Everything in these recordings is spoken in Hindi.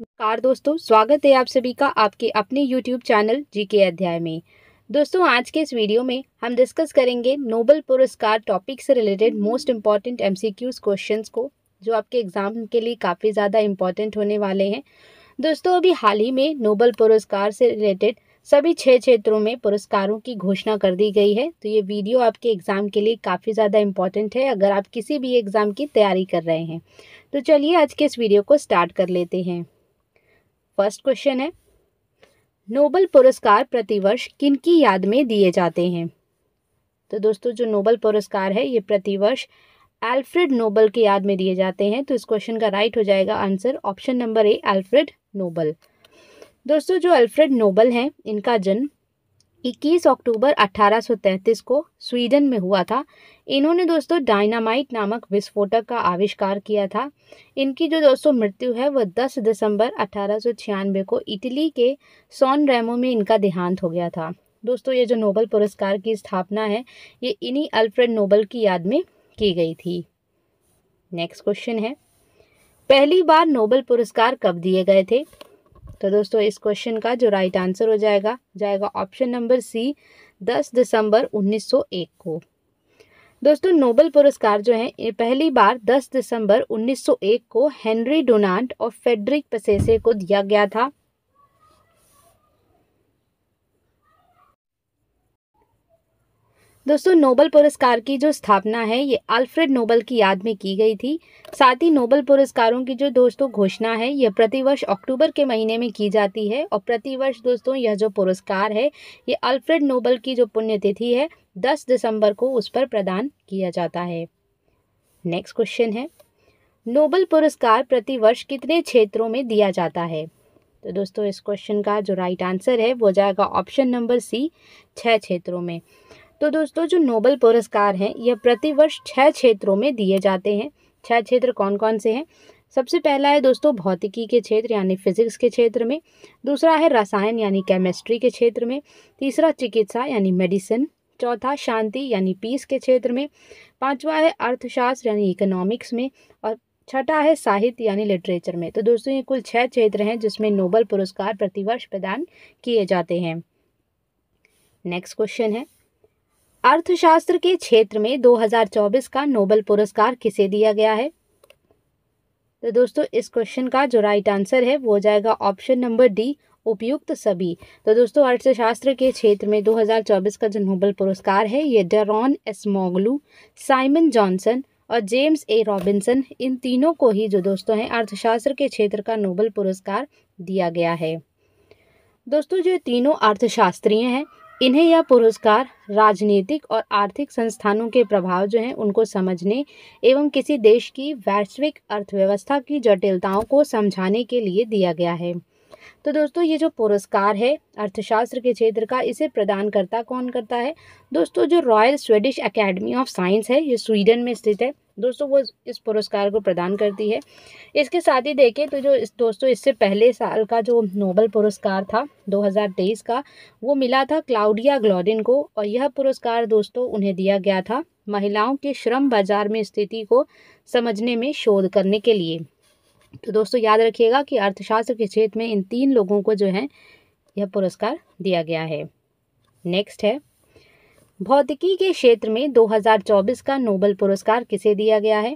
नमस्कार दोस्तों स्वागत है आप सभी का आपके अपने YouTube चैनल जी के अध्याय में दोस्तों आज के इस वीडियो में हम डिस्कस करेंगे नोबल पुरस्कार टॉपिक से related most important M C Qs question को जो आपके एग्ज़ाम के लिए काफ़ी ज़्यादा इम्पॉर्टेंट होने वाले हैं दोस्तों अभी हाल ही में नोबल पुरस्कार से रिलेटेड सभी छः क्षेत्रों में पुरस्कारों की घोषणा कर दी गई है तो ये वीडियो आपके एग्ज़ाम के लिए काफ़ी ज़्यादा इम्पॉर्टेंट है अगर आप किसी भी एग्ज़ाम की तैयारी कर रहे हैं तो चलिए आज के इस वीडियो को स्टार्ट कर लेते हैं फर्स्ट क्वेश्चन है नोबल पुरस्कार प्रतिवर्ष किन की याद में दिए जाते हैं तो दोस्तों जो नोबल पुरस्कार है ये प्रतिवर्ष एल्फ्रेड नोबल की याद में दिए जाते हैं तो इस क्वेश्चन का राइट हो जाएगा answer option number A Alfred Nobel दोस्तों जो अल्फ्रेड नोबल हैं इनका जन्म 21 अक्टूबर 1833 को स्वीडन में हुआ था इन्होंने दोस्तों डायनामाइट नामक विस्फोटक का आविष्कार किया था इनकी जो दोस्तों मृत्यु है वह 10 दिसंबर अठारह को इटली के सॉन रेमो में इनका देहांत हो गया था दोस्तों ये जो नोबल पुरस्कार की स्थापना है ये इन्हीं अल्फ्रेड नोबल की याद में की गई थी नेक्स्ट क्वेश्चन है पहली बार नोबल पुरस्कार कब दिए गए थे तो दोस्तों इस क्वेश्चन का जो राइट आंसर हो जाएगा जाएगा ऑप्शन नंबर सी दस दिसंबर 1901 को दोस्तों नोबल पुरस्कार जो है ये पहली बार 10 दिसंबर 1901 को हेनरी डोनाल्ड और फेडरिक पसेसे को दिया गया था दोस्तों नोबल पुरस्कार की जो स्थापना है ये अल्फ्रेड नोबल की याद में की गई थी साथ ही नोबल पुरस्कारों की जो दोस्तों घोषणा है यह प्रतिवर्ष अक्टूबर के महीने में की जाती है और प्रतिवर्ष दोस्तों यह जो पुरस्कार है ये अल्फ्रेड नोबल की जो पुण्यतिथि है दस दिसंबर को उस पर प्रदान किया जाता है नेक्स्ट क्वेश्चन है नोबल पुरस्कार प्रतिवर्ष कितने क्षेत्रों में दिया जाता है तो दोस्तों इस क्वेश्चन का जो राइट आंसर है वो जाएगा ऑप्शन नंबर सी छः क्षेत्रों में तो दोस्तों जो नोबल पुरस्कार हैं यह प्रतिवर्ष छः क्षेत्रों में दिए जाते हैं छः क्षेत्र कौन कौन से हैं सबसे पहला है दोस्तों भौतिकी के क्षेत्र यानी फिजिक्स के क्षेत्र में दूसरा है रसायन यानी केमिस्ट्री के क्षेत्र में तीसरा चिकित्सा यानी मेडिसिन चौथा शांति यानी पीस के क्षेत्र में पांचवा है अर्थशास्त्र यानी इकोनॉमिक्स में और छठा है साहित्य यानी लिटरेचर में तो दोस्तों ये कुल छः क्षेत्र हैं जिसमें नोबल पुरस्कार प्रतिवर्ष प्रदान किए जाते हैं नेक्स्ट क्वेश्चन है अर्थशास्त्र के क्षेत्र में 2024 का नोबेल पुरस्कार किसे दिया गया है तो दोस्तों इस क्वेश्चन का जो राइट आंसर है वो हो जाएगा ऑप्शन नंबर डी उपयुक्त सभी तो दोस्तों अर्थशास्त्र के क्षेत्र में 2024 का जो नोबेल पुरस्कार है ये डरॉन मोगलू साइमन जॉनसन और जेम्स ए रॉबिन्सन इन तीनों को ही जो दोस्तों हैं अर्थशास्त्र के क्षेत्र का नोबल पुरस्कार दिया गया है दोस्तों जो तीनों अर्थशास्त्रीय हैं इन्हें यह पुरस्कार राजनीतिक और आर्थिक संस्थानों के प्रभाव जो हैं उनको समझने एवं किसी देश की वैश्विक अर्थव्यवस्था की जटिलताओं को समझाने के लिए दिया गया है तो दोस्तों ये जो पुरस्कार है अर्थशास्त्र के क्षेत्र का इसे प्रदान करता कौन करता है दोस्तों जो Royal Swedish Academy of Science है ये स्वीडन में स्थित है दोस्तों वो इस पुरस्कार को प्रदान करती है इसके साथ ही देखें तो जो इस दोस्तों इससे पहले साल का जो नोबल पुरस्कार था 2023 का वो मिला था क्लाउडिया ग्लोडिन को और यह पुरस्कार दोस्तों उन्हें दिया गया था महिलाओं के श्रम बाजार में स्थिति को समझने में शोध करने के लिए तो दोस्तों याद रखिएगा कि अर्थशास्त्र के क्षेत्र में इन तीन लोगों को जो है यह पुरस्कार दिया गया है नेक्स्ट है भौतिकी के क्षेत्र में 2024 का नोबल पुरस्कार किसे दिया गया है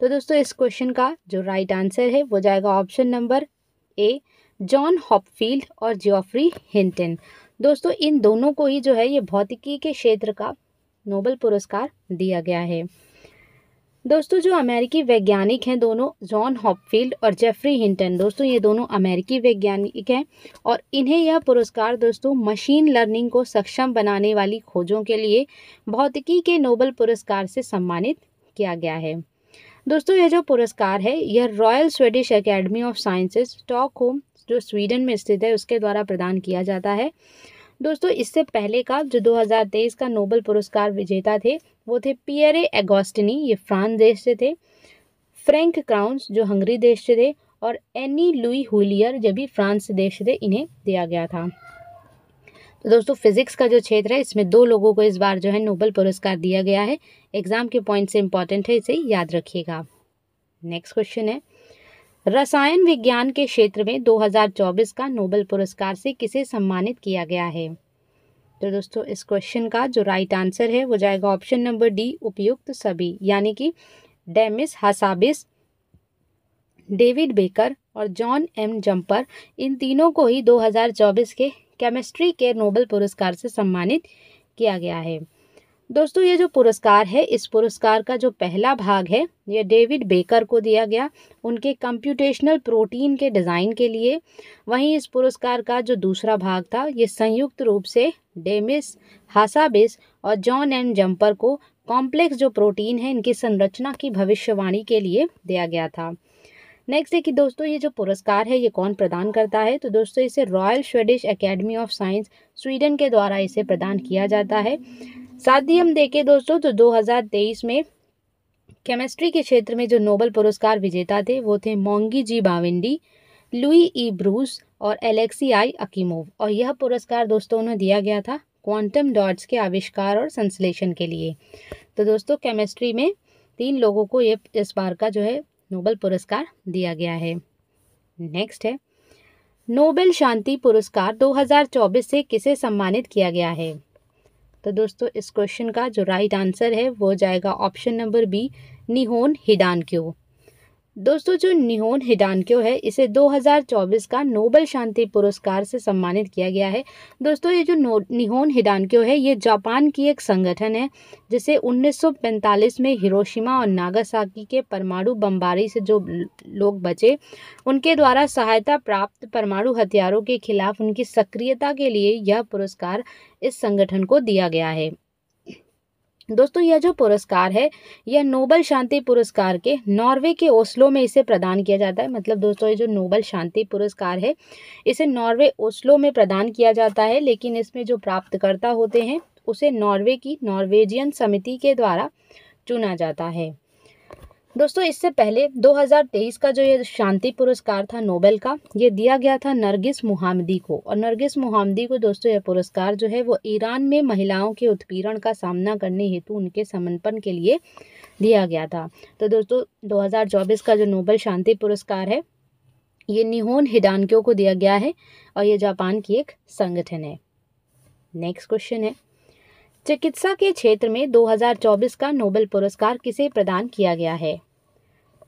तो दोस्तों इस क्वेश्चन का जो राइट आंसर है वो जाएगा option number A John Hopfield और जियोफ्री हिंटन दोस्तों इन दोनों को ही जो है ये भौतिकी के क्षेत्र का नोबल पुरस्कार दिया गया है दोस्तों जो अमेरिकी वैज्ञानिक हैं दोनों जॉन हॉपफील्ड और जेफरी हिंटन दोस्तों ये दोनों अमेरिकी वैज्ञानिक हैं और इन्हें यह पुरस्कार दोस्तों मशीन लर्निंग को सक्षम बनाने वाली खोजों के लिए भौतिकी के नोबल पुरस्कार से सम्मानित किया गया है दोस्तों यह जो पुरस्कार है यह Royal Swedish Academy of Sciences stock जो स्वीडन में स्थित है उसके द्वारा प्रदान किया जाता है दोस्तों इससे पहले का जो 2023 का नोबल पुरस्कार विजेता थे वो थे पियरे एगोस्टिनी ये फ्रांस देश से थे फ्रेंक क्राउन्स जो हंगरी देश से थे और एनी लुई हुलियर जो भी फ्रांस देश से थे इन्हें दिया गया था तो दोस्तों फिजिक्स का जो क्षेत्र है इसमें दो लोगों को इस बार जो है नोबल पुरस्कार दिया गया है एग्जाम के पॉइंट से इम्पॉर्टेंट है इसे याद रखिएगा नेक्स्ट क्वेश्चन है रसायन विज्ञान के क्षेत्र में 2024 का नोबल पुरस्कार से किसे सम्मानित किया गया है तो दोस्तों इस क्वेश्चन का जो राइट आंसर है वो जाएगा ऑप्शन नंबर डी उपयुक्त सभी यानी कि डेमिस हसाबिस डेविड बेकर और जॉन एम जम्पर इन तीनों को ही 2024 के केमिस्ट्री के नोबेल पुरस्कार से सम्मानित किया गया है दोस्तों ये जो पुरस्कार है इस पुरस्कार का जो पहला भाग है ये डेविड बेकर को दिया गया उनके कंप्यूटेशनल प्रोटीन के डिज़ाइन के लिए वहीं इस पुरस्कार का जो दूसरा भाग था ये संयुक्त रूप से डेमिस हासाबिस और जॉन एंड जम्पर को कॉम्प्लेक्स जो प्रोटीन है इनकी संरचना की भविष्यवाणी के लिए दिया गया था नेक्स्ट है कि दोस्तों ये जो पुरस्कार है ये कौन प्रदान करता है तो दोस्तों इसे Royal Swedish Academy of Science Sweden के द्वारा इसे प्रदान किया जाता है साथ ही हम देखें दोस्तों तो 2023 में केमिस्ट्री के क्षेत्र में जो नोबल पुरस्कार विजेता थे वो थे Moungi G Bawendi Louis E Brus और एलेक्सी आई अकीमोव और यह पुरस्कार दोस्तों उन्हें दिया गया था क्वांटम डॉट्स के आविष्कार और संश्लेषण के लिए तो दोस्तों केमिस्ट्री में तीन लोगों को ये इस बार का जो है नोबल पुरस्कार दिया गया है नेक्स्ट है नोबेल शांति पुरस्कार 2024 से किसे सम्मानित किया गया है तो दोस्तों इस क्वेश्चन का जो राइट आंसर है वो जाएगा option number B Nihon Hidan क्यों दोस्तों जो निहोन हिडानक्यो है इसे 2024 का नोबल शांति पुरस्कार से सम्मानित किया गया है दोस्तों ये जो निहोन हिडानक्यो है ये जापान की एक संगठन है जिसे 1945 में हिरोशिमा और नागासाकी के परमाणु बमबारी से जो लोग बचे उनके द्वारा सहायता प्राप्त परमाणु हथियारों के खिलाफ उनकी सक्रियता के लिए यह पुरस्कार इस संगठन को दिया गया है दोस्तों यह जो पुरस्कार है यह नोबल शांति पुरस्कार के नॉर्वे के ओस्लो में इसे प्रदान किया जाता है मतलब दोस्तों ये जो नोबल शांति पुरस्कार है इसे नॉर्वे ओस्लो में प्रदान किया जाता है लेकिन इसमें जो प्राप्तकर्ता होते हैं उसे नॉर्वे की नॉर्वेजियन समिति के द्वारा चुना जाता है दोस्तों इससे पहले 2023 का जो ये शांति पुरस्कार था नोबेल का ये दिया गया था नरगिस मुहामदी को और नरगिस मुहामदी को दोस्तों यह पुरस्कार जो है वो ईरान में महिलाओं के उत्पीड़न का सामना करने हेतु उनके समर्पण के लिए दिया गया था तो दोस्तों 2024 का जो नोबेल शांति पुरस्कार है ये निहोन हिडानक्यो को दिया गया है और ये जापान की एक संगठन है नेक्स्ट क्वेश्चन है चिकित्सा के क्षेत्र में 2024 का नोबेल पुरस्कार किसे प्रदान किया गया है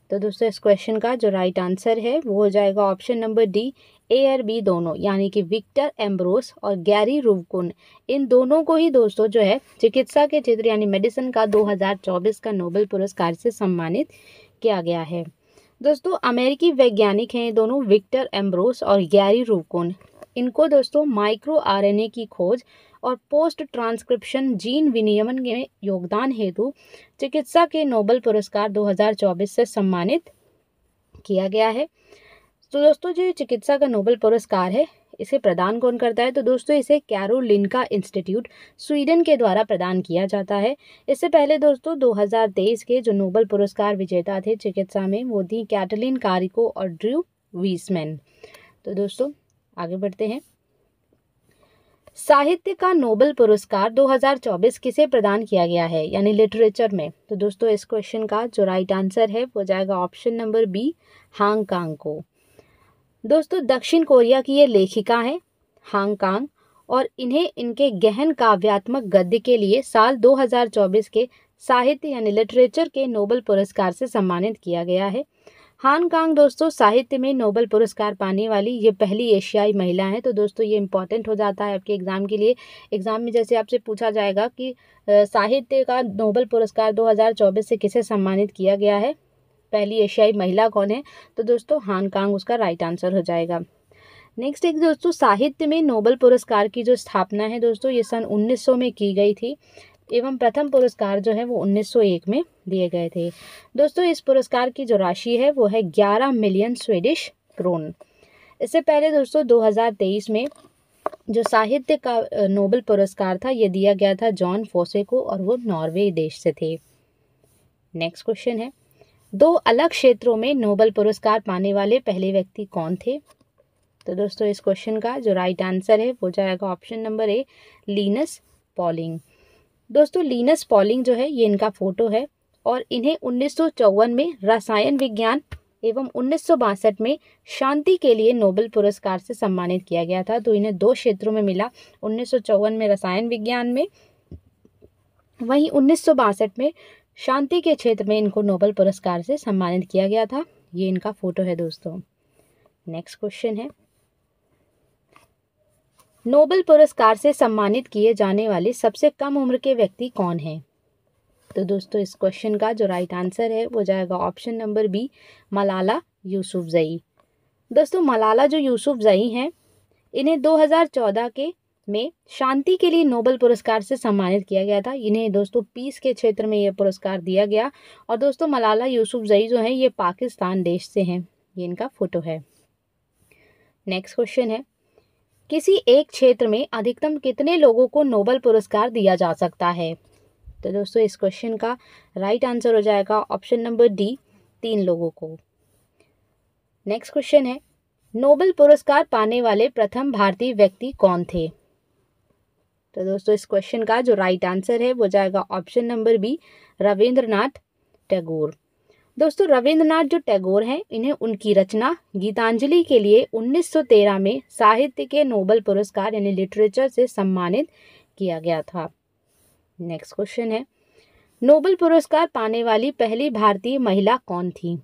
तो दोस्तों इस क्वेश्चन का जो राइट आंसर है वो हो जाएगा ऑप्शन नंबर डी ए और बी दोनों यानी कि विक्टर एम्ब्रोस और गैरी रूवकुन इन दोनों को ही दोस्तों जो है चिकित्सा के क्षेत्र यानी मेडिसिन का 2024 का नोबेल पुरस्कार से सम्मानित किया गया है दोस्तों अमेरिकी वैज्ञानिक हैं दोनों विक्टर एम्ब्रोस और गैरी रूवकुन इनको दोस्तों माइक्रो आरएनए की खोज और पोस्ट ट्रांसक्रिप्शन जीन विनियमन के योगदान हेतु चिकित्सा के नोबल पुरस्कार 2024 से सम्मानित किया गया है तो दोस्तों जो चिकित्सा का नोबल पुरस्कार है इसे प्रदान कौन करता है तो दोस्तों इसे कैरोलिनका इंस्टीट्यूट स्वीडन के द्वारा प्रदान किया जाता है इससे पहले दोस्तों 2023 के जो नोबल पुरस्कार विजेता थे चिकित्सा में वो थी कैटलिन कारिको और ड्रू वीसमैन तो दोस्तों आगे बढ़ते हैं साहित्य का नोबल पुरस्कार 2024 किसे प्रदान किया गया है यानी लिटरेचर में तो दोस्तों इस क्वेश्चन का जो राइट आंसर है वो जाएगा ऑप्शन नंबर बी हांगकांग को दोस्तों दक्षिण कोरिया की ये लेखिका हैं हांगकांग और इन्हें इनके गहन काव्यात्मक गद्य के लिए साल 2024 के साहित्य यानी लिटरेचर के नोबल पुरस्कार से सम्मानित किया गया है हान कांग दोस्तों साहित्य में नोबल पुरस्कार पाने वाली ये पहली एशियाई महिला हैं तो दोस्तों ये इंपॉर्टेंट हो जाता है आपके एग्ज़ाम के लिए एग्ज़ाम में जैसे आपसे पूछा जाएगा कि साहित्य का नोबल पुरस्कार 2024 से किसे सम्मानित किया गया है पहली एशियाई महिला कौन है तो दोस्तों हान कांग उसका राइट आंसर हो जाएगा नेक्स्ट एक दोस्तों साहित्य में नोबल पुरस्कार की जो स्थापना है दोस्तों ये सन 1900 में की गई थी एवं प्रथम पुरस्कार जो है वो 1901 में दिए गए थे दोस्तों इस पुरस्कार की जो राशि है वो है 11 मिलियन स्वीडिश क्रोन इससे पहले दोस्तों 2023 में जो साहित्य का नोबल पुरस्कार था ये दिया गया था जॉन फोसे को और वो नॉर्वे देश से थे नेक्स्ट क्वेश्चन है दो अलग क्षेत्रों में नोबल पुरस्कार पाने वाले पहले व्यक्ति कौन थे तो दोस्तों इस क्वेश्चन का जो राइट आंसर है वो जाएगा option number A Linus Pauling दोस्तों लीनस पॉलिंग जो है ये इनका फोटो है और इन्हें उन्नीस में रसायन विज्ञान एवं उन्नीस में शांति के लिए नोबेल पुरस्कार से सम्मानित किया गया था तो इन्हें दो क्षेत्रों में मिला उन्नीस में रसायन विज्ञान में वहीं उन्नीस में शांति के क्षेत्र में इनको नोबेल पुरस्कार से सम्मानित किया गया था ये इनका फोटो है दोस्तों नेक्स्ट क्वेश्चन है नोबल पुरस्कार से सम्मानित किए जाने वाले सबसे कम उम्र के व्यक्ति कौन हैं तो दोस्तों इस क्वेश्चन का जो राइट आंसर है वो जाएगा ऑप्शन नंबर बी मलाला जई दोस्तों मलाला जो यूसुफ जई हैं इन्हें 2014 के में शांति के लिए नोबल पुरस्कार से सम्मानित किया गया था इन्हें दोस्तों पीस के क्षेत्र में यह पुरस्कार दिया गया और दोस्तों मलाला यूसुफ जई जो हैं ये पाकिस्तान देश से हैं ये इनका फ़ोटो है नेक्स्ट क्वेश्चन है किसी एक क्षेत्र में अधिकतम कितने लोगों को नोबल पुरस्कार दिया जा सकता है तो दोस्तों इस क्वेश्चन का राइट आंसर हो जाएगा ऑप्शन नंबर डी तीन लोगों को नेक्स्ट क्वेश्चन है नोबल पुरस्कार पाने वाले प्रथम भारतीय व्यक्ति कौन थे तो दोस्तों इस क्वेश्चन का जो राइट आंसर है वो जाएगा option number B Rabindranath Tagore दोस्तों रविंद्रनाथ जो टैगोर हैं इन्हें उनकी रचना गीतांजलि के लिए 1913 में साहित्य के नोबल पुरस्कार यानी लिटरेचर से सम्मानित किया गया था नेक्स्ट क्वेश्चन है नोबल पुरस्कार पाने वाली पहली भारतीय महिला कौन थी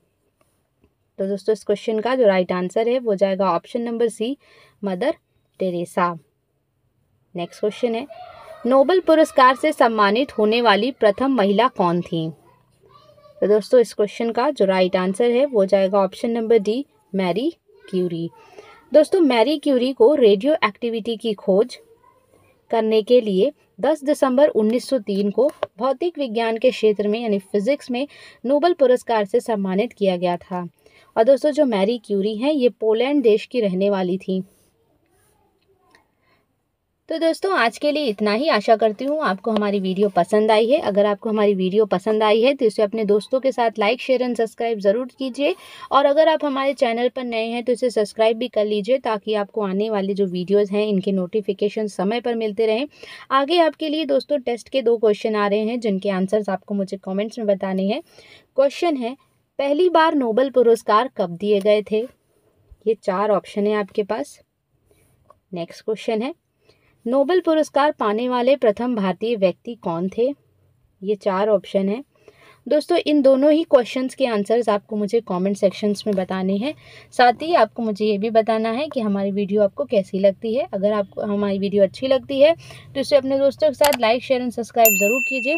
तो दोस्तों इस क्वेश्चन का जो राइट आंसर है वो जाएगा option number C Mother Teresa next question है नोबल पुरस्कार से सम्मानित होने वाली प्रथम महिला कौन थी तो दोस्तों इस क्वेश्चन का जो राइट आंसर है वो जाएगा option number D Marie Curie दोस्तों मैरी क्यूरी को रेडियो एक्टिविटी की खोज करने के लिए 10 दिसंबर 1903 को भौतिक विज्ञान के क्षेत्र में यानी फिजिक्स में नोबल पुरस्कार से सम्मानित किया गया था और दोस्तों जो मैरी क्यूरी हैं ये पोलैंड देश की रहने वाली थी तो दोस्तों आज के लिए इतना ही आशा करती हूँ आपको हमारी वीडियो पसंद आई है अगर आपको हमारी वीडियो पसंद आई है तो इसे अपने दोस्तों के साथ लाइक शेयर एंड सब्सक्राइब ज़रूर कीजिए और अगर आप हमारे चैनल पर नए हैं तो इसे सब्सक्राइब भी कर लीजिए ताकि आपको आने वाले जो वीडियोज़ हैं इनके नोटिफिकेशन समय पर मिलते रहें आगे आपके लिए दोस्तों टेस्ट के दो क्वेश्चन आ रहे हैं जिनके आंसर्स आपको मुझे कॉमेंट्स में बताने हैं क्वेश्चन है पहली बार नोबल पुरस्कार कब दिए गए थे ये चार ऑप्शन है आपके पास नेक्स्ट क्वेश्चन है नोबेल पुरस्कार पाने वाले प्रथम भारतीय व्यक्ति कौन थे ये चार ऑप्शन हैं दोस्तों इन दोनों ही क्वेश्चंस के आंसर्स आपको मुझे कमेंट सेक्शंस में बताने हैं साथ ही आपको मुझे ये भी बताना है कि हमारी वीडियो आपको कैसी लगती है अगर आपको हमारी वीडियो अच्छी लगती है तो इसे अपने दोस्तों के साथ लाइक शेयर एंड सब्सक्राइब ज़रूर कीजिए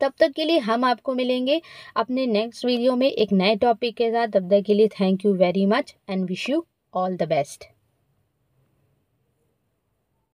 तब तक के लिए हम आपको मिलेंगे अपने नेक्स्ट वीडियो में एक नए टॉपिक के साथ तब तक के लिए thank you very much and wish you all the best